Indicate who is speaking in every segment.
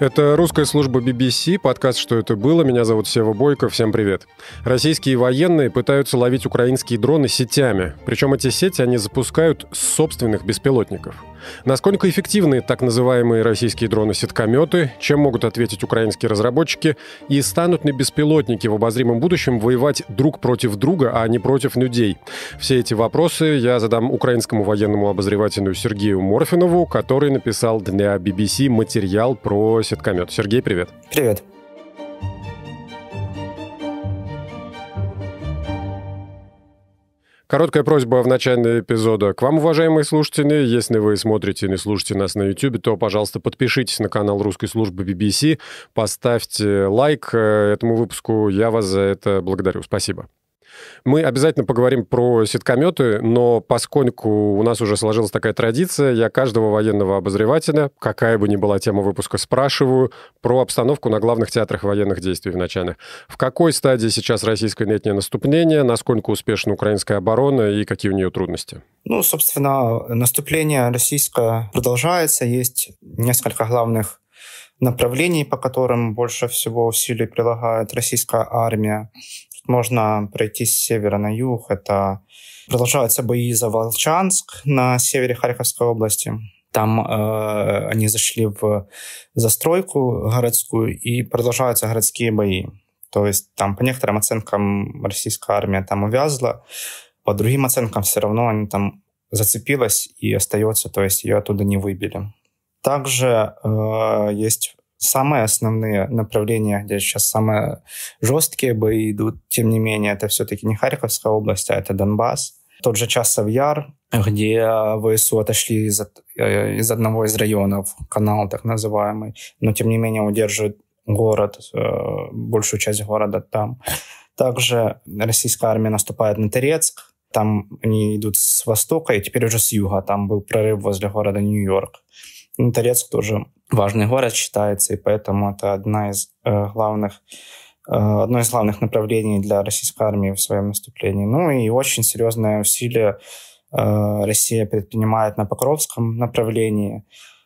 Speaker 1: Это русская служба BBC, подкаст «Что это было?». Меня зовут Сева Бойко, всем привет. Российские военные пытаются ловить украинские дроны сетями. Причем эти сети они запускают с собственных беспилотников. Насколько эффективны так называемые российские дроны-сеткометы, чем могут ответить украинские разработчики и станут ли беспилотники в обозримом будущем воевать друг против друга, а не против людей? Все эти вопросы я задам украинскому военному обозревателю Сергею Морфинову, который написал для BBC материал про сеткомет. Сергей, привет. Привет. Короткая просьба в начале эпизода. К вам, уважаемые слушатели, если вы смотрите или слушаете нас на YouTube, то, пожалуйста, подпишитесь на канал русской службы BBC, поставьте лайк э, этому выпуску. Я вас за это благодарю. Спасибо. Мы обязательно поговорим про сеткометы, но поскольку у нас уже сложилась такая традиция, я каждого военного обозревателя, какая бы ни была тема выпуска, спрашиваю про обстановку на главных театрах военных действий в начале. В какой стадии сейчас российское летнее наступление, насколько успешна украинская оборона и какие у нее трудности?
Speaker 2: Ну, собственно, наступление российское продолжается. Есть несколько главных направлений, по которым больше всего усилий прилагает российская армия можно пройти с севера на юг. Это продолжаются бои за Волчанск на севере Харьковской области. Там э, они зашли в застройку городскую и продолжаются городские бои. То есть там по некоторым оценкам российская армия там увязла, по другим оценкам все равно они там зацепилась и остается, то есть ее оттуда не выбили. Также э, есть самые основные направления, где сейчас самые жесткие бои идут, тем не менее, это все-таки не Харьковская область, а это Донбасс. Тот же Часов где ВСУ отошли из, от, э, из одного из районов, канал так называемый, но тем не менее удерживают город, э, большую часть города там. Также российская армия наступает на Терецк, там они идут с востока, и теперь уже с юга, там был прорыв возле города Нью-Йорк. Торецк тоже важный город считается, и поэтому это одна из э, главных э, одно из главных направлений для российской армии в своем наступлении. Ну и очень серьезное усилие э, Россия предпринимает на Покровском направлении,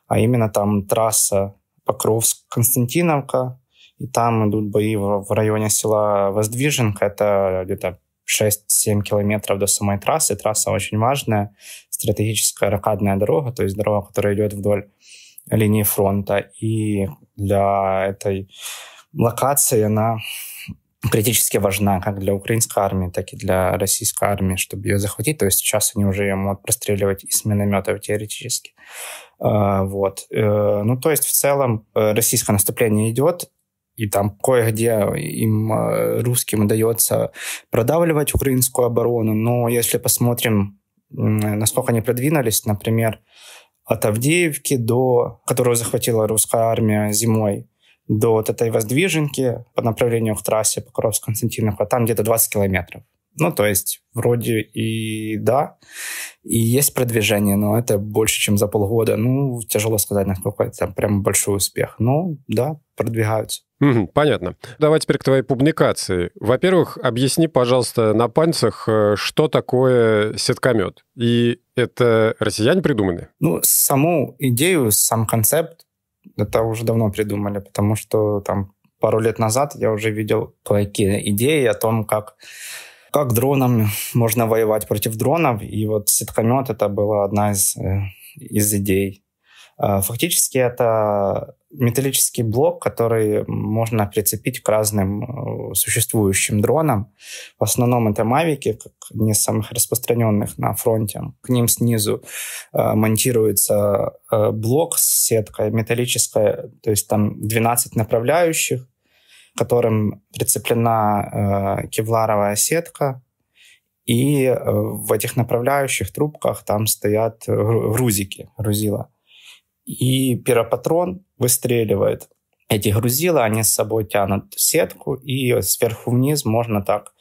Speaker 2: а именно там трасса Покровск-Константиновка, и там идут бои в, в районе села Воздвиженка, это где-то 6-7 километров до самой трассы. Трасса очень важная, стратегическая ракадная дорога, то есть дорога, которая идет вдоль линии фронта. И для этой локации она критически важна как для украинской армии, так и для российской армии, чтобы ее захватить. То есть сейчас они уже ее могут простреливать из минометов теоретически. А, вот. Э, ну, то есть в целом э, российское наступление идет, и там кое-где им э, русским удается продавливать украинскую оборону, но если посмотрим, насколько они продвинулись, например, от Авдеевки до, которую захватила русская армия зимой, до вот этой воздвиженки по направлению к трассе Покровск-Константиновка, там где-то 20 километров. Ну, то есть, вроде и да, и есть продвижение, но это больше, чем за полгода. Ну, тяжело сказать, насколько это там прям большой успех. Но ну, да, продвигаются.
Speaker 1: Угу, понятно. Давай теперь к твоей публикации. Во-первых, объясни, пожалуйста, на пальцах, э, что такое сеткомет. И это россияне придуманы? Ну,
Speaker 2: саму идею, сам концепт это уже давно придумали, потому что там пару лет назад я уже видел такие идеи о том, как как дроном можно воевать против дронов. И вот сеткомет это была одна из, э, из идей. А, фактически это металлический блок, который можно прицепить к разным э, существующим дронам. В основном это мавики, как одни из самых распространенных на фронте. К ним снизу э, монтируется блок с сеткой металлическая, то есть там 12 направляющих, которым прицеплена э, кевларовая сетка, и э, в этих направляющих трубках там стоят грузики, грузила. И пиропатрон выстреливает эти грузила, они с собой тянут сетку, и сверху вниз можно так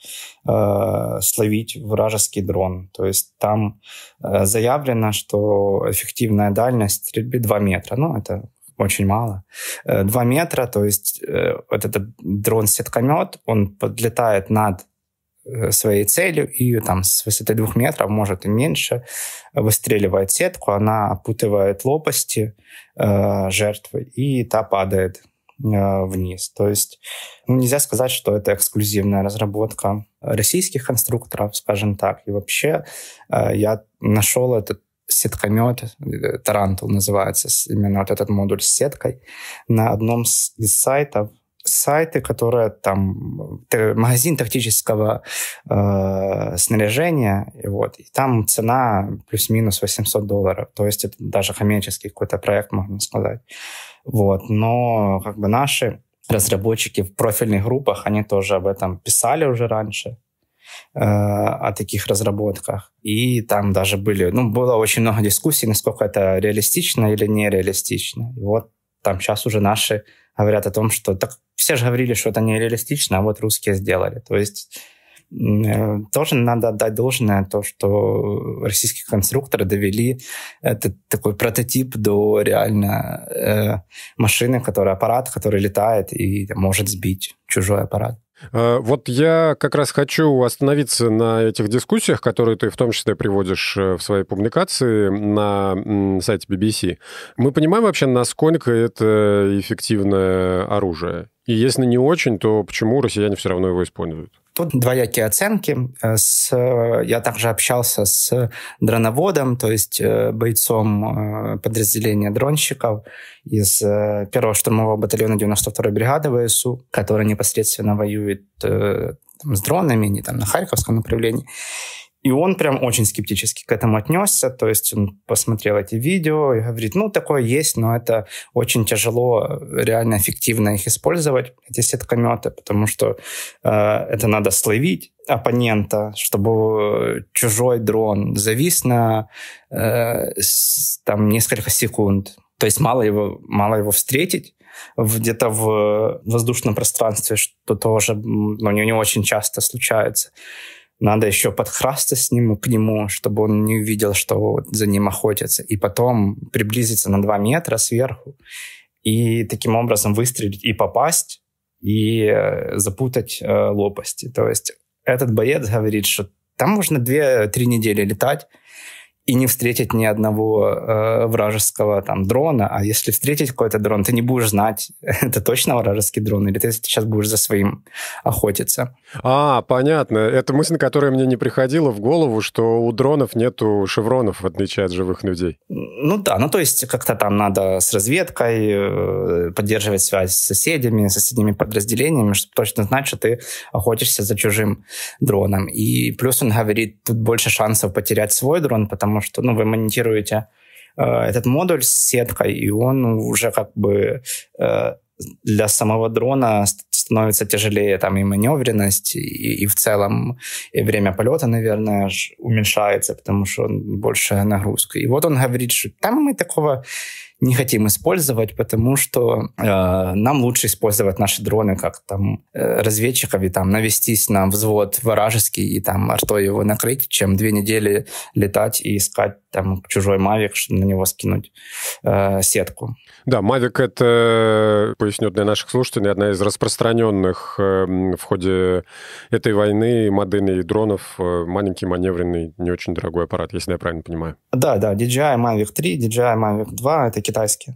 Speaker 2: э, словить вражеский дрон. То есть там э, заявлено, что эффективная дальность стрельбы 2 метра. Ну, это очень мало. Э, два метра, то есть э, вот этот дрон-сеткомет, он подлетает над э, своей целью и там с высоты двух метров, может и меньше, выстреливает сетку, она опутывает лопасти жертвы, и та падает вниз. То есть ну, нельзя сказать, что это эксклюзивная разработка российских конструкторов, скажем так. И вообще я нашел этот сеткомет, э, Тарантул называется, именно вот этот модуль с сеткой, на одном из сайтов сайты, которые там э, магазин тактического э, снаряжения, и вот, и там цена плюс-минус 800 долларов, то есть это даже хомяческий какой-то проект, можно сказать. Вот, но как бы наши разработчики в профильных группах, они тоже об этом писали уже раньше, Э, о таких разработках. И там даже были, ну, было очень много дискуссий, насколько это реалистично или нереалистично. И вот там сейчас уже наши говорят о том, что так все же говорили, что это нереалистично, а вот русские сделали. То есть э, тоже надо отдать должное то, что российские конструкторы довели этот такой прототип до реально э, машины, который аппарат, который летает и может сбить чужой аппарат.
Speaker 1: Э, вот я как раз хочу остановиться на этих дискуссиях, которые ты в том числе приводишь э, в своей публикации на сайте BBC. Мы понимаем вообще, насколько это эффективное оружие? И если не очень, то почему россияне все равно его используют?
Speaker 2: Тут двоякие оценки. Э, с, э, я также общался с дроноводом, то есть э, бойцом подразделения дронщиков из первого штурмового батальона 92-й бригады ВСУ, который непосредственно воюет с дронами, не там на Харьковском направлении. И он прям очень скептически к этому отнесся, то есть он посмотрел эти видео и говорит, ну, такое есть, но это очень тяжело э, реально эффективно их использовать, эти сеткометы, потому что э, это надо словить оппонента, чтобы э, чужой дрон завис на э, там несколько секунд. То есть мало его, мало его встретить, где-то в э, воздушном пространстве, что тоже ну, не, не очень часто случается. Надо еще подхрастать с ним, к нему, чтобы он не увидел, что за ним охотятся. И потом приблизиться на 2 метра сверху и таким образом выстрелить и попасть, и э, запутать э, лопасти. То есть этот боец говорит, что там можно 2-3 недели летать, и не встретить ни одного э, вражеского там дрона, а если встретить какой-то дрон, ты не будешь знать, это точно вражеский дрон, или ты сейчас будешь за своим охотиться.
Speaker 1: А, понятно. Это мысль, которая мне не приходила в голову, что у дронов нету шевронов, в отличие от живых людей.
Speaker 2: Ну да, ну то есть как-то там надо с разведкой э, поддерживать связь с соседями, с соседними подразделениями, чтобы точно знать, что ты охотишься за чужим дроном. И плюс он говорит, тут больше шансов потерять свой дрон, потому потому что ну, вы монтируете э, этот модуль с сеткой, и он уже как бы э, для самого дрона становится тяжелее там и маневренность, и, и в целом и время полета, наверное, уменьшается, потому что больше нагрузка. И вот он говорит, что там мы такого не хотим использовать, потому что э, нам лучше использовать наши дроны как там э, разведчиков и там навестись на взвод вражеский и там артой его накрыть, чем две недели летать и искать там чужой мавик, чтобы на него скинуть э, сетку.
Speaker 1: Да, мавик это, поясню для наших слушателей, одна из распространенных э, эм, в ходе этой войны моделей дронов, э, маленький маневренный, не очень дорогой аппарат, если я правильно понимаю.
Speaker 2: Да, да, DJI Mavic 3, DJI Mavic 2 такие китайские.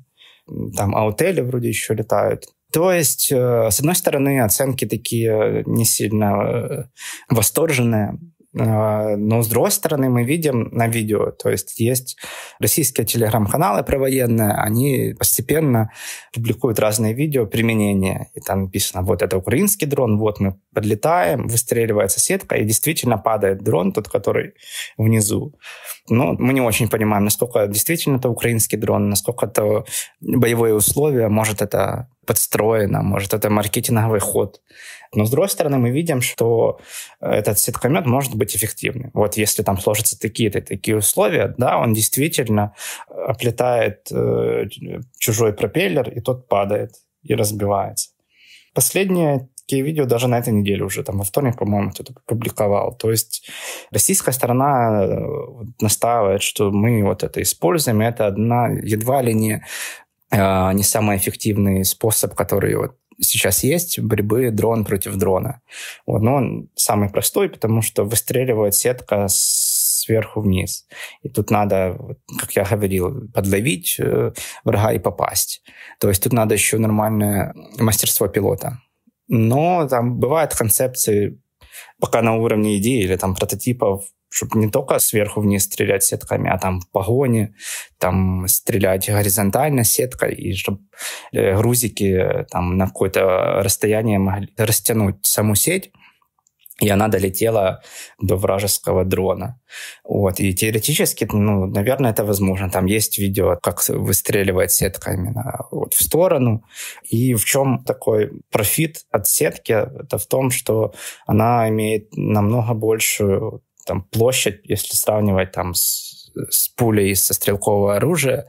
Speaker 2: Там аутели вроде еще летают. То есть, э, с одной стороны, оценки такие не сильно э, восторженные, а, но, с другой стороны, мы видим на видео, то есть есть российские телеграм-каналы провоенные, они постепенно публикуют разные видео применения. И там написано, вот это украинский дрон, вот мы подлетаем, выстреливается сетка, и действительно падает дрон, тот, который внизу. Но мы не очень понимаем, насколько действительно это украинский дрон, насколько это боевые условия, может, это подстроено, может, это маркетинговый ход. Но, с другой стороны, мы видим, что э, этот сеткомет может быть эффективным. Вот если там сложатся такие-то такие условия, да, он действительно э, оплетает э, чужой пропеллер, и тот падает и разбивается. Последнее такие видео даже на этой неделе уже, там во вторник, по-моему, кто-то публиковал. То есть российская сторона э, настаивает, что мы вот это используем, и это одна, едва ли не Э, не самый эффективный способ, который вот сейчас есть борьбы дрон против дрона. Вот, но он самый простой, потому что выстреливает сетка сверху вниз. И тут надо, как я говорил, подловить э, врага и попасть. То есть тут надо еще нормальное мастерство пилота. Но там бывают концепции пока на уровне идеи или там прототипов, чтобы не только сверху вниз стрелять сетками, а там в погоне, там стрелять горизонтально сеткой, и чтобы э, грузики э, там на какое-то расстояние могли растянуть саму сеть, и она долетела до вражеского дрона. Вот. И теоретически, ну, наверное, это возможно. Там есть видео, как выстреливает сетка именно вот в сторону. И в чем такой профит от сетки? Это в том, что она имеет намного большую там, площадь, если сравнивать там с с пулей со стрелкового оружия,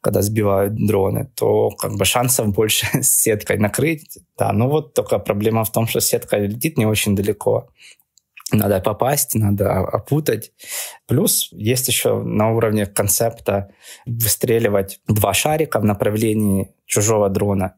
Speaker 2: когда сбивают дроны, то как бы шансов больше с сеткой накрыть. Да, ну вот только проблема в том, что сетка летит не очень далеко. Надо попасть, надо опутать. Плюс есть еще на уровне концепта выстреливать два шарика в направлении чужого дрона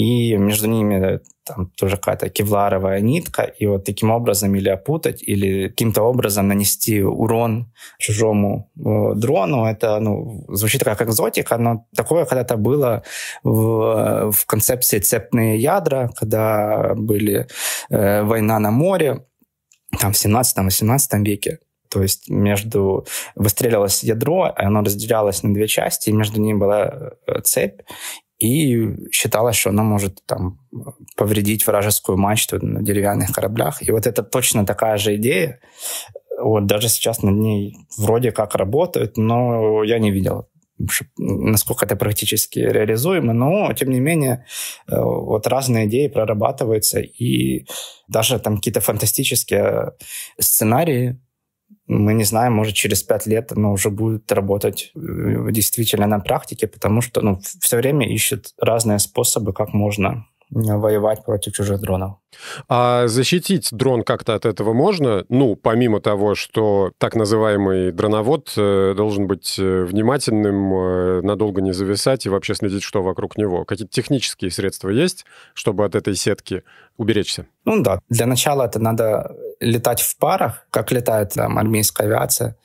Speaker 2: и между ними э, там тоже какая-то кевларовая нитка, и вот таким образом или опутать, или каким-то образом нанести урон чужому э, дрону, это ну, звучит как экзотика, но такое когда-то было в, в концепции цепные ядра, когда были э, война на море, там в 17-18 веке. То есть между выстрелилось ядро, оно разделялось на две части, и между ними была э, цепь, и считалось, что она может там, повредить вражескую мачту на деревянных кораблях. И вот это точно такая же идея. Вот даже сейчас над ней вроде как работают, но я не видел, насколько это практически реализуемо. Но, тем не менее, э, вот разные идеи прорабатываются, и даже там какие-то фантастические сценарии мы не знаем, может, через пять лет оно уже будет работать э, действительно на практике, потому что ну, все время ищет разные способы, как можно воевать против чужих дронов.
Speaker 1: А защитить дрон как-то от этого можно? Ну, помимо того, что так называемый дроновод э, должен быть э, внимательным, э, надолго не зависать и вообще следить, что вокруг него. Какие-то технические средства есть, чтобы от этой сетки уберечься? Ну да, для
Speaker 2: начала это надо летать в парах, как летает там, армейская авиация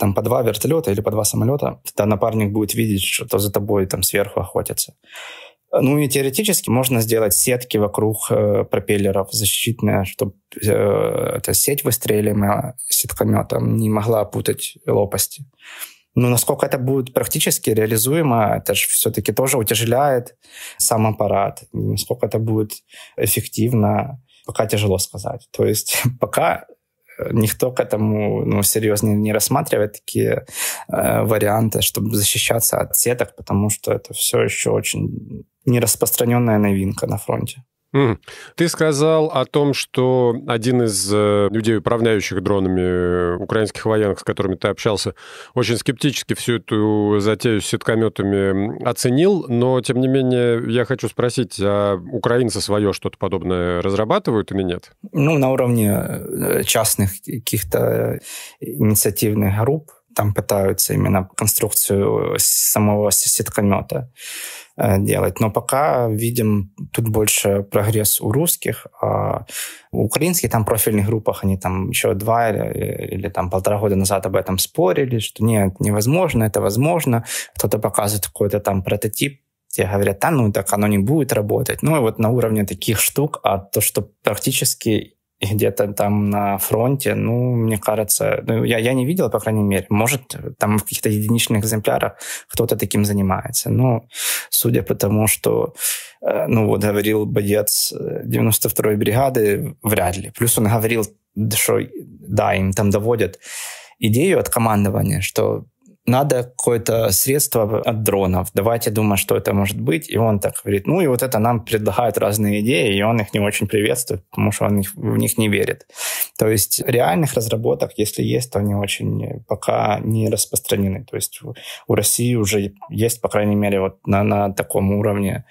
Speaker 2: там по два вертолета или по два самолета, тогда напарник будет видеть, что за тобой там сверху охотятся. Э, ну и теоретически можно сделать сетки вокруг э, пропеллеров защитные, чтобы э, эта сеть выстреливаемая сеткометом не могла путать лопасти. Но насколько это будет практически реализуемо, это же все-таки тоже утяжеляет сам аппарат. И насколько это будет эффективно, пока тяжело сказать. То есть пока э, никто к этому ну, серьезно не рассматривает такие э, варианты, чтобы защищаться от сеток, потому что это все еще очень нераспространенная новинка на фронте.
Speaker 1: Ты сказал о том, что один из э, людей, управляющих дронами э, украинских военных, с которыми ты общался, очень скептически всю эту затею с сеткометами оценил, но, тем не менее, я хочу спросить, а украинцы свое что-то подобное разрабатывают или нет?
Speaker 2: Ну, на уровне э, частных каких-то инициативных групп там пытаются именно конструкцию самого сеткомета э, делать. Но пока видим тут больше прогресс у русских, а у украинских там профильных группах они там еще два или, или там полтора года назад об этом спорили, что нет, невозможно, это возможно. Кто-то показывает какой-то там прототип, те говорят, да, ну так оно не будет работать. Ну и вот на уровне таких штук, а то, что практически где-то там на фронте, ну, мне кажется, ну, я, я не видел, по крайней мере, может, там в каких-то единичных экземплярах кто-то таким занимается. Ну, судя по тому, что, э, ну, вот говорил боец 92-й э, бригады, вряд ли. Плюс он говорил, что, да, им там доводят идею от командования, что надо какое-то средство от дронов. Давайте думать, что это может быть. И он так говорит, ну и вот это нам предлагают разные идеи, и он их не очень приветствует, потому что он их, в них не верит. То есть реальных разработок, если есть, то они очень пока не распространены. То есть у России уже есть, по крайней мере, вот на, на таком уровне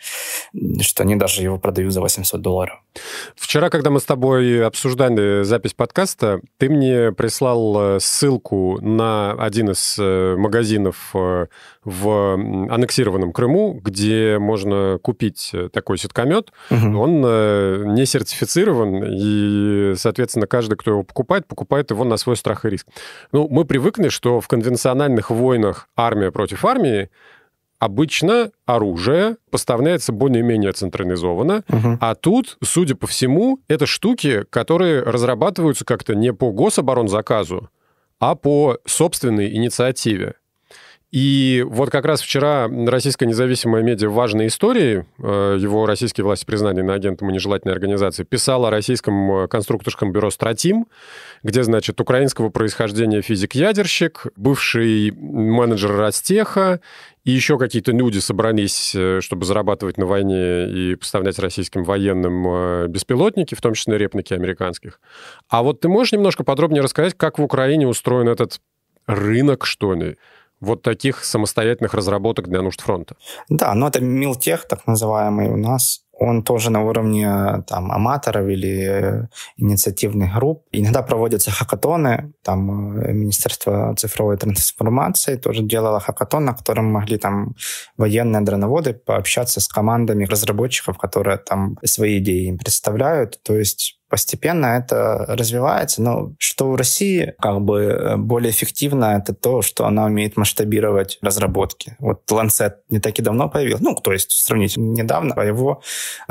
Speaker 2: что они даже его продают за 800 долларов.
Speaker 1: Вчера, когда мы с тобой обсуждали запись подкаста, ты мне прислал э, ссылку на один из э, магазинов э, в аннексированном Крыму, где можно купить такой сеткомет. Угу. Он не сертифицирован, и, соответственно, каждый, кто его покупает, покупает его на свой страх и риск. Ну, мы привыкли, что в конвенциональных войнах армия против армии, Обычно оружие поставляется более-менее централизованно, угу. а тут, судя по всему, это штуки, которые разрабатываются как-то не по гособоронзаказу, а по собственной инициативе. И вот как раз вчера российская независимая медиа «Важные истории», э, его российские власти признали на агентом и нежелательной организации, писала о российском э, конструкторском бюро «Стратим», где, значит, украинского происхождения физик-ядерщик, бывший менеджер «Ростеха» и еще какие-то люди собрались, э, чтобы зарабатывать на войне и поставлять российским военным беспилотники, в том числе реплики американских. А вот ты можешь немножко подробнее рассказать, как в Украине устроен этот рынок, что ли? вот таких самостоятельных разработок для нужд фронта. Да, но это
Speaker 2: милтех, так называемый у нас, он тоже на уровне там, аматоров или э, инициативных групп. Иногда проводятся хакатоны. Там э, Министерство цифровой трансформации тоже делало хакатон, на котором могли там военные дроноводы пообщаться с командами разработчиков, которые там свои идеи им представляют. То есть постепенно это развивается. Но что у России как бы э, более эффективно, это то, что она умеет масштабировать разработки. Вот Lancet не так и давно появился, ну, то есть сравнительно недавно, а его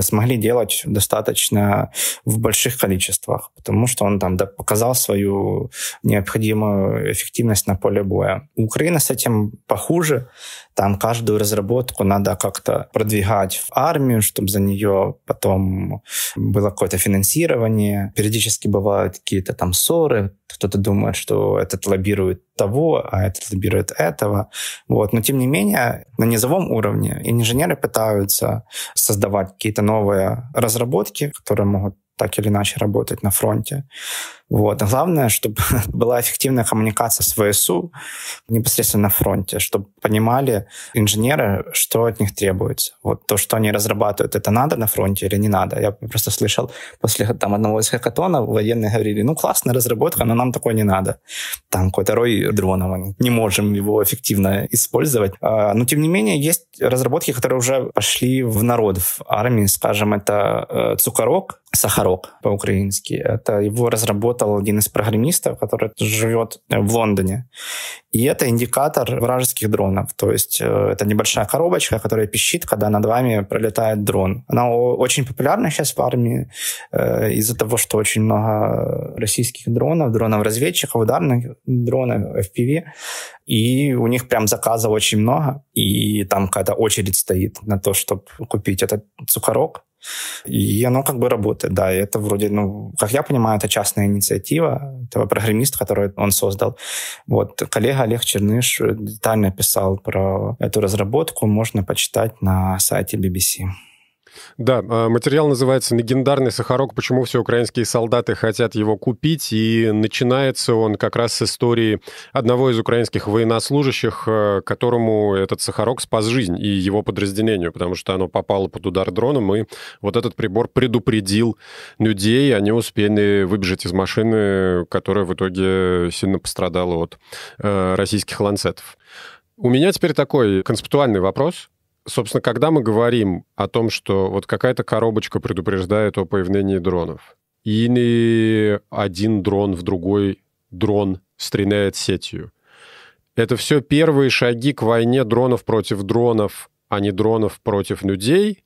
Speaker 2: смогли делать достаточно в больших количествах, потому что он там показал свою необходимую эффективность на поле боя. Украина с этим похуже, там каждую разработку надо как-то продвигать в армию, чтобы за нее потом было какое-то финансирование, компании периодически бывают какие-то там ссоры, кто-то думает, что этот лоббирует того, а этот лоббирует этого. Вот. Но тем не менее, на низовом уровне инженеры пытаются создавать какие-то новые разработки, которые могут так или иначе работать на фронте. Вот. А главное, чтобы была эффективная коммуникация с ВСУ непосредственно на фронте, чтобы понимали инженеры, что от них требуется. Вот то, что они разрабатывают, это надо на фронте или не надо. Я просто слышал после там, одного из хакатонов военные говорили, ну, классная разработка, но нам такое не надо. Там какой-то рой дронов, не можем его эффективно использовать. А, но, тем не менее, есть разработки, которые уже пошли в народ, в армии. Скажем, это э, Цукорок, Сахарок по-украински. Это его разработка работал один из программистов, который живет э, в Лондоне. И это индикатор вражеских дронов. То есть э, это небольшая коробочка, которая пищит, когда над вами пролетает дрон. Она очень популярна сейчас в армии э, из-за того, что очень много российских дронов, дронов-разведчиков, ударных дронов, FPV. И у них прям заказов очень много. И там какая-то очередь стоит на то, чтобы купить этот цукорок. И оно как бы работает, да. И это вроде, ну, как я понимаю, это частная инициатива этого программиста, который он создал. Вот коллега Олег Черныш детально писал про эту разработку, можно почитать на сайте BBC.
Speaker 1: Да, а, материал называется «Легендарный Сахарок. Почему все украинские солдаты хотят его купить?» И начинается он как раз с истории одного из украинских военнослужащих, э, которому этот Сахарок спас жизнь и его подразделению, потому что оно попало под удар дроном, и вот этот прибор предупредил людей, они успели выбежать из машины, которая в итоге сильно пострадала от э, российских ланцетов. У меня теперь такой концептуальный вопрос – собственно, когда мы говорим о том, что вот какая-то коробочка предупреждает о появлении дронов, или один дрон в другой дрон стреляет сетью, это все первые шаги к войне дронов против дронов, а не дронов против людей,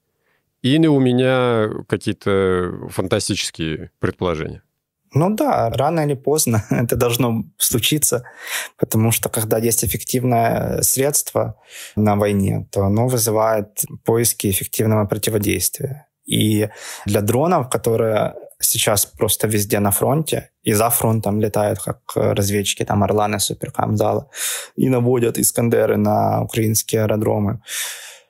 Speaker 1: или у меня какие-то фантастические предположения?
Speaker 2: Ну да, рано или поздно это должно случиться, потому что когда есть эффективное средство на войне, то оно вызывает поиски эффективного противодействия. И для дронов, которые сейчас просто везде на фронте, и за фронтом летают, как разведчики, там, Орланы, Суперкамзала, и наводят Искандеры на украинские аэродромы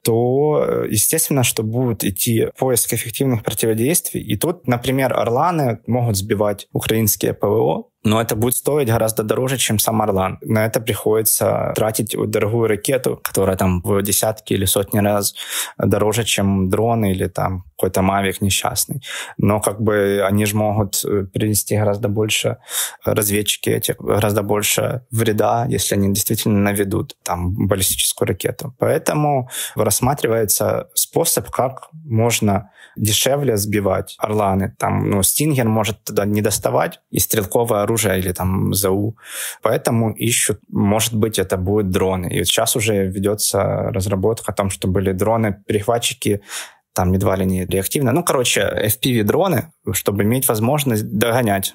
Speaker 2: то, э, естественно, что будут идти поиск эффективных противодействий. И тут, например, «Орланы» могут сбивать украинские ПВО, но это будет стоить гораздо дороже, чем сам Орлан. На это приходится тратить дорогую ракету, которая там в десятки или сотни раз дороже, чем дрон или там какой-то мавик несчастный. Но как бы они же могут э, принести гораздо больше э, разведчики этих, гораздо больше вреда, если они действительно наведут там баллистическую ракету. Поэтому рассматривается способ, как можно дешевле сбивать орланы. Там, ну, Стингер может туда не доставать, и стрелковое оружия или там ЗАУ. Поэтому ищут, может быть, это будет дроны. И вот сейчас уже ведется разработка о том, что были дроны-перехватчики там едва ли не реактивно. Ну, короче, FPV-дроны, чтобы иметь возможность догонять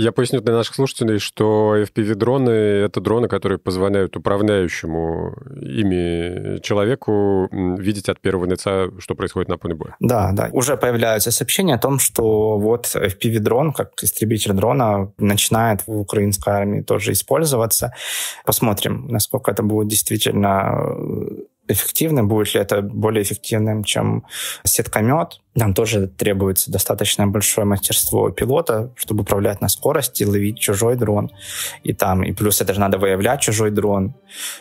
Speaker 1: я поясню для наших слушателей, что FPV-дроны — это дроны, которые позволяют управляющему ими человеку видеть от первого лица, что происходит на поле боя.
Speaker 2: Да, да. Уже появляются сообщения о том, что вот FPV-дрон, как истребитель дрона, начинает в украинской армии тоже использоваться. Посмотрим, насколько это будет действительно э, эффективно, будет ли это более эффективным, чем сеткомет, нам тоже требуется достаточно большое мастерство пилота, чтобы управлять на скорости, ловить чужой дрон. И там, и плюс это же надо выявлять чужой дрон.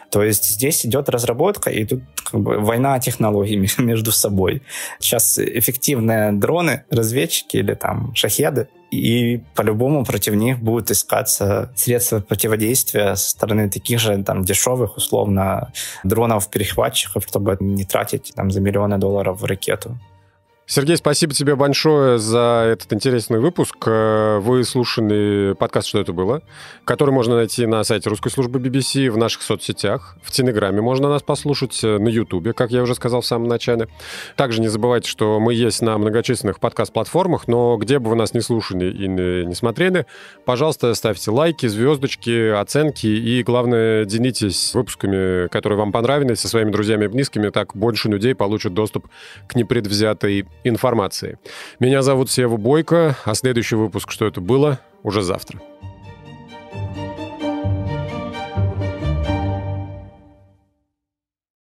Speaker 2: То есть здесь идет разработка, и тут как бы война технологий между собой. Сейчас эффективные дроны, разведчики или там шахеды, и по-любому против них будут искаться средства противодействия со стороны таких же там дешевых, условно, дронов-перехватчиков, чтобы не тратить там за миллионы долларов в ракету.
Speaker 1: Сергей, спасибо тебе большое за этот интересный выпуск. Э, вы слушали подкаст «Что это было?», который можно найти на сайте русской службы BBC, в наших соцсетях, в Телеграме можно нас послушать, э, на Ютубе, как я уже сказал в самом начале. Также не забывайте, что мы есть на многочисленных подкаст-платформах, но где бы вы нас не слушали и не смотрели, пожалуйста, ставьте лайки, звездочки, оценки и, главное, делитесь выпусками, которые вам понравились, со своими друзьями и близкими, так больше людей получат доступ к непредвзятой информации. Меня зовут Сева Бойко, а следующий выпуск «Что это было?» уже завтра.